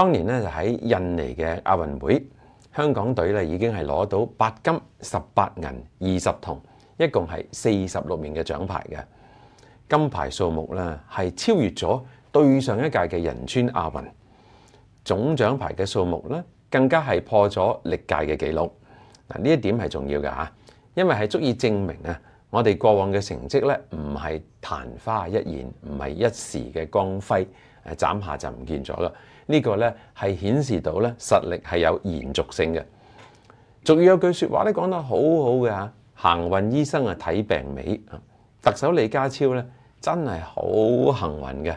当年咧就喺印尼嘅亚运会，香港队咧已经系攞到八金、十八银、二十铜，一共系四十六面嘅奖牌嘅。金牌数目咧系超越咗对上一届嘅仁川亚运总奖牌嘅数目咧更加系破咗历届嘅记录。嗱呢一点系重要嘅吓，因为系足以证明啊。我哋過往嘅成績咧，唔係昙花一現，唔係一時嘅光輝，誒斬下就唔見咗啦。呢個咧係顯示到咧實力係有延續性嘅。俗語有句説話咧講得好好嘅嚇，行運醫生啊睇病尾。特首李家超咧真係好幸運嘅，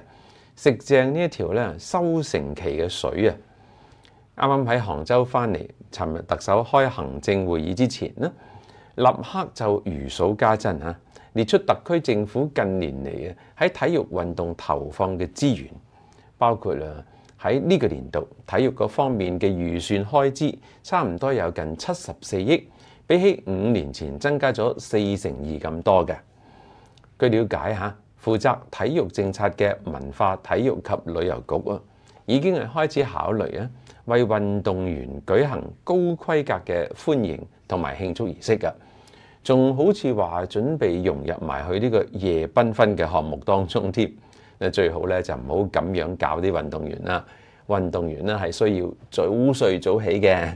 食正呢一條咧收成期嘅水啊！啱啱喺杭州翻嚟，尋日特首開行政會議之前咧。立刻就如數家珍嚇，列出特區政府近年嚟啊喺體育運動投放嘅資源，包括啦喺呢個年度體育嗰方面嘅預算開支，差唔多有近七十四億，比起五年前增加咗四成二咁多嘅。據了解嚇，負責體育政策嘅文化體育及旅遊局啊。已經係開始考慮啊，為運動員舉行高規格嘅歡迎同埋慶祝儀式嘅，仲好似話準備融入埋去呢個夜繽紛嘅項目當中添。那最好咧就唔好咁樣搞啲運動員啦，運動員咧係需要早睡早起嘅。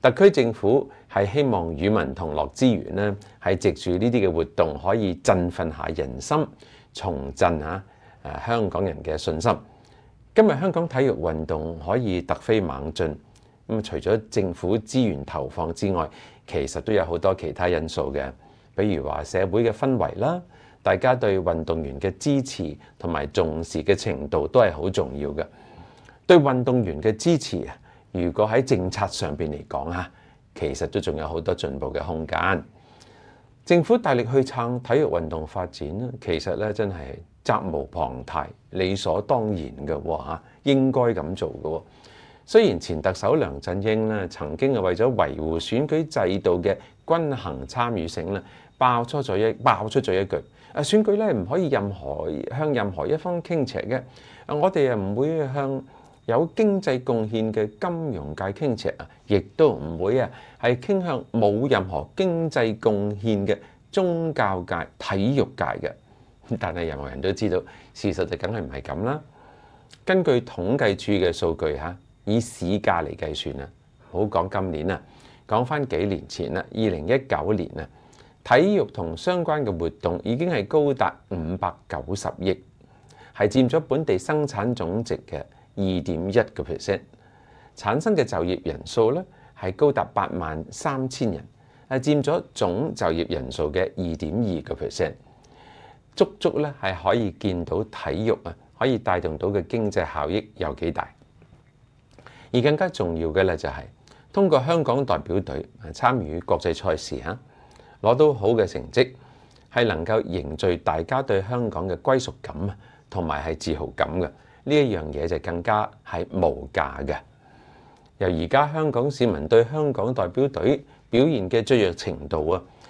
特區政府係希望與民同樂之源咧，係藉住呢啲嘅活動可以振奮下人心，重振下香港人嘅信心。今日香港體育運動可以突飛猛進，咁除咗政府資源投放之外，其實都有好多其他因素嘅，比如話社會嘅氛圍啦，大家對運動員嘅支持同埋重視嘅程度都係好重要嘅。對運動員嘅支持啊，如果喺政策上邊嚟講啊，其實都仲有好多進步嘅空間。政府大力去撐體育運動發展，其實咧真係。責無旁貸，理所當然嘅喎嚇，應該咁做嘅喎。雖然前特首梁振英咧曾經係為咗維護選舉制度嘅均衡參與性咧，爆出咗一爆出咗一句：啊選舉咧唔可以任何向任何一方傾斜嘅。啊，我哋啊唔會向有經濟貢獻嘅金融界傾斜啊，亦都唔會啊係傾向冇任何經濟貢獻嘅宗教界、體育界嘅。但係，任何人都知道事實就梗係唔係咁啦。根據統計處嘅數據嚇，以市價嚟計算啊，唔好講今年啊，講翻幾年前啦，二零一九年啊，體育同相關嘅活動已經係高達五百九十億，係佔咗本地生產總值嘅二點一個 percent，產生嘅就業人數咧係高達八萬三千人，係佔咗總就業人數嘅二點二個 percent。足足咧係可以見到體育啊，可以帶動到嘅經濟效益有幾大，而更加重要嘅咧就係通過香港代表隊參與國際賽事嚇，攞到好嘅成績，係能夠凝聚大家對香港嘅歸屬感啊，同埋係自豪感嘅呢一樣嘢就更加係無價嘅。由而家香港市民對香港代表隊表現嘅追躍程度啊！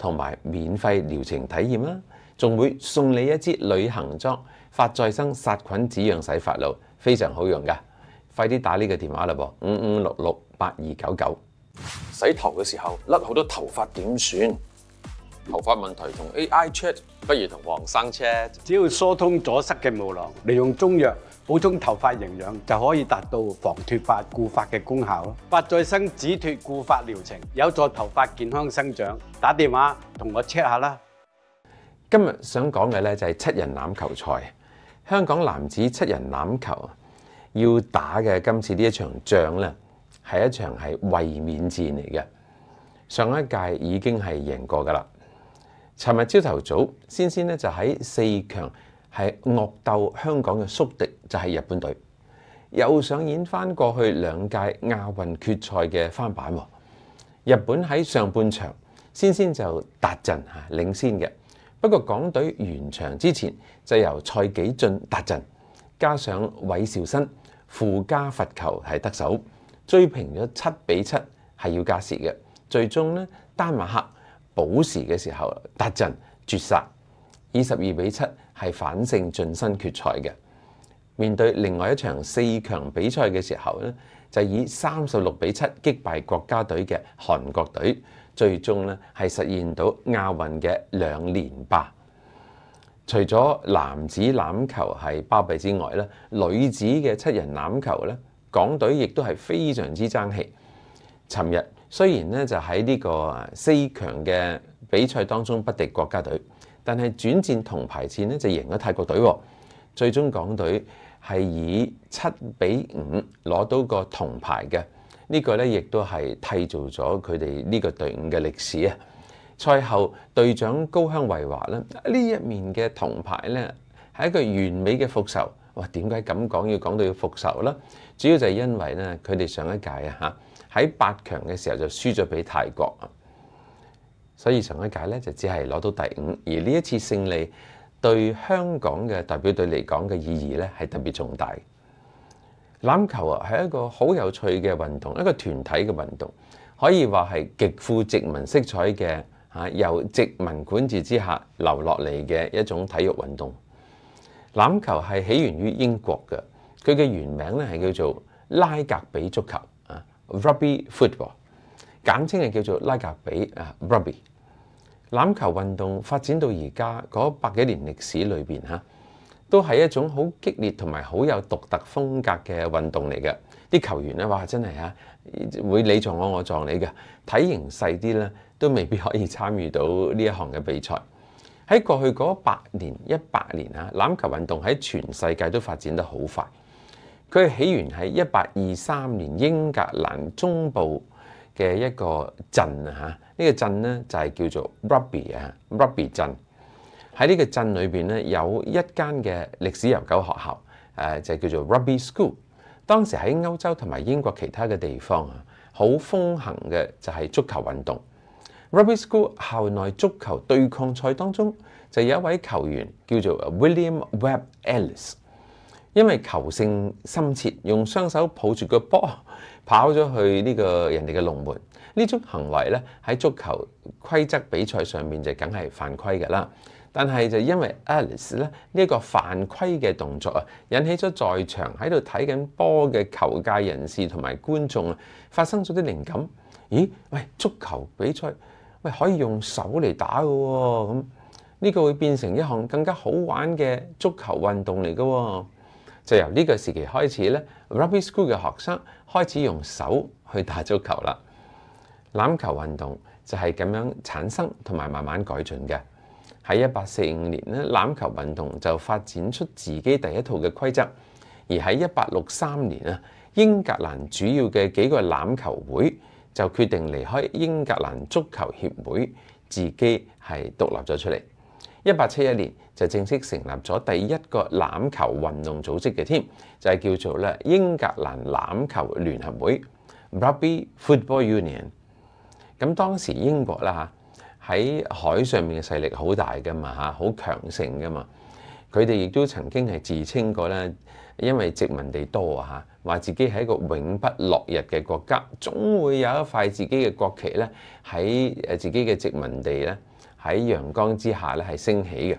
同埋免費療程體驗啦，仲會送你一支旅行裝發再生殺菌止癢洗髮露，非常好用噶。快啲打呢個電話啦噃，五五六六八二九九。洗頭嘅時候甩好多頭髮點算？頭髮問題同 AI chat 不如同黃生 chat。只要疏通阻塞嘅毛囊，利用中藥。补充头发营养就可以达到防脱发、固发嘅功效咯。发再生止脱固发疗程有助头发健康生长。打电话同我 check 下啦。今日想讲嘅咧就系七人欖球赛，香港男子七人欖球要打嘅今次呢一场仗咧系一场系卫冕战嚟嘅。上一届已经系赢过噶啦。寻日朝头早，先先咧就喺四强。係惡鬥香港嘅宿敵就係日本隊，又上演翻過去兩屆亞運決賽嘅翻版。日本喺上半場先先就達陣嚇領先嘅，不過港隊完場之前就由蔡幾進達陣，加上韋兆新附加罰球係得手追平咗七比七，係要加時嘅。最終呢，丹麥保時嘅時候達陣絕殺二十二比七。系反勝進身決賽嘅。面對另外一場四強比賽嘅時候咧，就以三十六比七擊敗國家隊嘅韓國隊，最終咧係實現到亞運嘅兩連霸。除咗男子欖球係包庇之外咧，女子嘅七人欖球咧，港隊亦都係非常之爭氣。尋日雖然咧就喺呢個四強嘅比賽當中不敵國家隊。但系轉戰銅牌戰咧，就贏咗泰國隊，最終港隊係以七比五攞到個銅牌嘅。呢個咧亦都係替做咗佢哋呢個隊伍嘅歷史啊！賽後隊長高香維華咧，呢一面嘅銅牌咧係一個完美嘅復仇。哇！點解咁講要講到要復仇啦？主要就係因為咧，佢哋上一屆啊嚇喺八強嘅時候就輸咗俾泰國啊。所以上一屆咧就只係攞到第五，而呢一次勝利對香港嘅代表隊嚟講嘅意義咧係特別重大。欖球啊係一個好有趣嘅運動，一個團體嘅運動，可以話係極富殖民色彩嘅嚇，由殖民管治之下流落嚟嘅一種體育運動。欖球係起源於英國嘅，佢嘅原名咧係叫做拉格比足球啊 （rugby football），簡稱係叫做拉格比啊 r u b b y 欖球運動發展到而家嗰百幾年歷史裏邊嚇，都係一種好激烈同埋好有獨特風格嘅運動嚟嘅。啲球員咧，哇，真係嚇會你撞我，我撞你嘅。體型細啲咧，都未必可以參與到呢一項嘅比賽。喺過去嗰百年、一百年啊，欖球運動喺全世界都發展得好快。佢起源喺一八二三年英格蘭中部。嘅一個鎮啊，嚇呢個鎮咧就係叫做 r u b b y r u b b y 鎮喺呢個鎮裏邊咧有一間嘅歷史悠久學校，誒就叫做 r u b b y School。當時喺歐洲同埋英國其他嘅地方啊，好風行嘅就係足球運動。r u b b y School 校內足球對抗賽當中就有一位球員叫做 William Webb Ellis，因為球性深切，用雙手抱住個波。跑咗去呢個人哋嘅龍門，呢種行為咧喺足球規則比賽上面就梗係犯規㗎啦。但係就因為 a l e c 咧呢個犯規嘅動作啊，引起咗在場喺度睇緊波嘅球界人士同埋觀眾啊，發生咗啲靈感。咦？喂，足球比賽喂可以用手嚟打嘅喎，咁呢個會變成一項更加好玩嘅足球運動嚟嘅喎。就由呢個時期開始咧。Ruby School 嘅學生開始用手去打足球啦。欖球運動就係咁樣產生同埋慢慢改進嘅。喺一八四五年咧，攬球運動就發展出自己第一套嘅規則。而喺一八六三年啊，英格蘭主要嘅幾個欖球會就決定離開英格蘭足球協會，自己係獨立咗出嚟。一八七一年就正式成立咗第一個欖球運動組織嘅添，就係叫做咧英格蘭欖球聯合會 （Rugby Football Union）。咁當時英國啦喺海上面嘅勢力好大噶嘛嚇，好強盛噶嘛。佢哋亦都曾經係自稱過咧，因為殖民地多啊嚇，話自己係一個永不落日嘅國家，總會有一塊自己嘅國旗咧喺誒自己嘅殖民地咧。喺陽光之下咧，係升起嘅。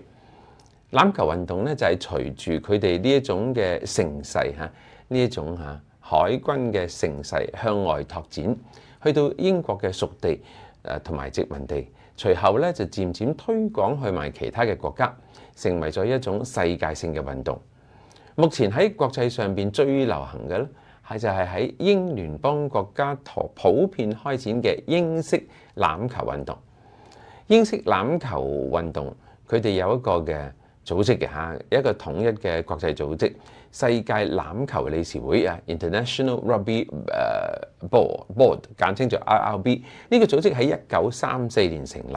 欖球運動咧就係隨住佢哋呢一種嘅盛勢嚇，呢一種嚇海軍嘅盛勢向外拓展，去到英國嘅屬地誒同埋殖民地，隨後咧就漸漸推廣去埋其他嘅國家，成為咗一種世界性嘅運動。目前喺國際上邊最流行嘅咧，係就係喺英聯邦國家普遍開展嘅英式欖球運動。英式欖球運動，佢哋有一個嘅組織嘅嚇，一個統一嘅國際組織——世界欖球理事會啊，International Rugby Board，Board 簡稱做 r r b 呢個組織喺一九三四年成立，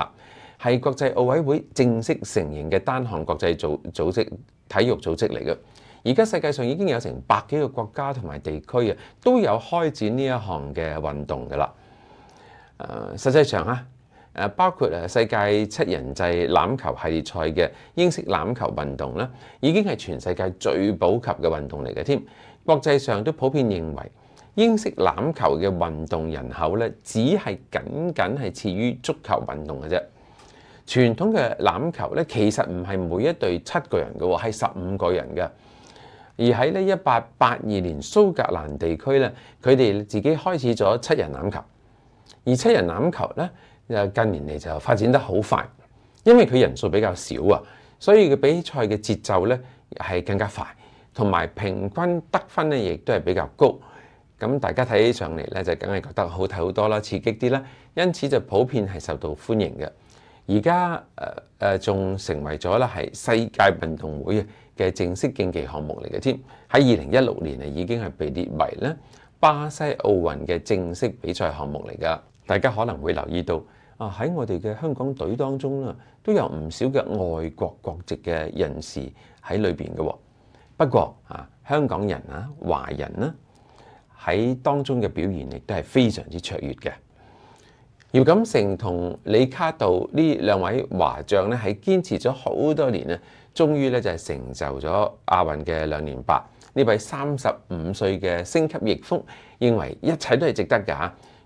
係國際奧委會正式成形嘅單項國際組組織體育組織嚟嘅。而家世界上已經有成百幾個國家同埋地區啊，都有開展呢一項嘅運動嘅啦。誒，實際上啊～包括世界七人制欖球系列賽嘅英式欖球運動已經係全世界最普及嘅運動嚟嘅。添國際上都普遍認為英式欖球嘅運動人口咧，只係僅僅係次於足球運動嘅啫。傳統嘅欖球咧，其實唔係每一隊七個人嘅，係十五個人嘅。而喺呢一八八二年蘇格蘭地區咧，佢哋自己開始咗七人欖球，而七人欖球咧。誒近年嚟就發展得好快，因為佢人數比較少啊，所以佢比賽嘅節奏呢係更加快，同埋平均得分呢亦都係比較高。咁大家睇起上嚟呢，就梗係覺得好睇好多啦，刺激啲啦。因此就普遍係受到歡迎嘅。而家誒仲成為咗咧係世界運動會嘅正式競技項目嚟嘅添。喺二零一六年啊已經係被列為咧巴西奧運嘅正式比賽項目嚟噶。大家可能會留意到，啊喺我哋嘅香港隊當中啦，都有唔少嘅外國國籍嘅人士喺裏邊嘅。不過啊，香港人啊，華人啦喺當中嘅表現亦都係非常之卓越嘅。姚錦成同李卡道呢兩位華將咧，喺堅持咗好多年啊，終於咧就係成就咗亞運嘅兩連霸。呢位三十五歲嘅升級逆風，認為一切都係值得㗎。